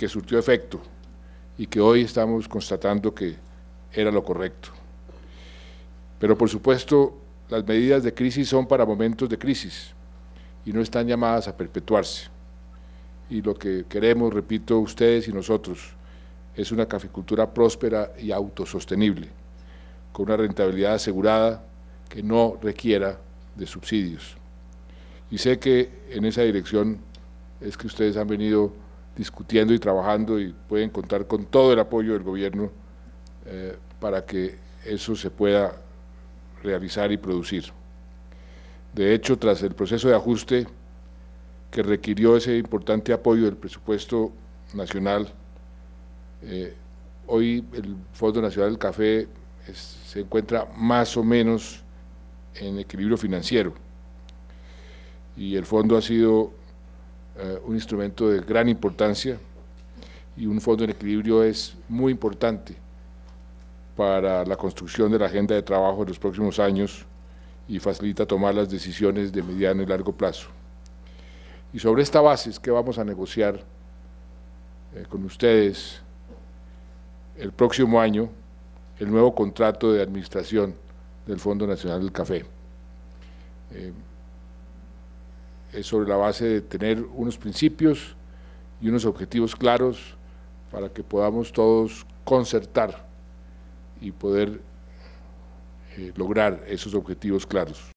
que surtió efecto y que hoy estamos constatando que era lo correcto. Pero por supuesto, las medidas de crisis son para momentos de crisis y no están llamadas a perpetuarse. Y lo que queremos, repito, ustedes y nosotros, es una caficultura próspera y autosostenible, con una rentabilidad asegurada que no requiera de subsidios. Y sé que en esa dirección es que ustedes han venido discutiendo y trabajando y pueden contar con todo el apoyo del gobierno eh, para que eso se pueda realizar y producir. De hecho, tras el proceso de ajuste que requirió ese importante apoyo del presupuesto nacional, eh, hoy el Fondo Nacional del Café se encuentra más o menos en equilibrio financiero y el fondo ha sido eh, un instrumento de gran importancia y un fondo en equilibrio es muy importante para la construcción de la agenda de trabajo en los próximos años y facilita tomar las decisiones de mediano y largo plazo. Y sobre esta base es que vamos a negociar eh, con ustedes el próximo año el nuevo contrato de administración del Fondo Nacional del Café. Eh, es sobre la base de tener unos principios y unos objetivos claros para que podamos todos concertar y poder eh, lograr esos objetivos claros.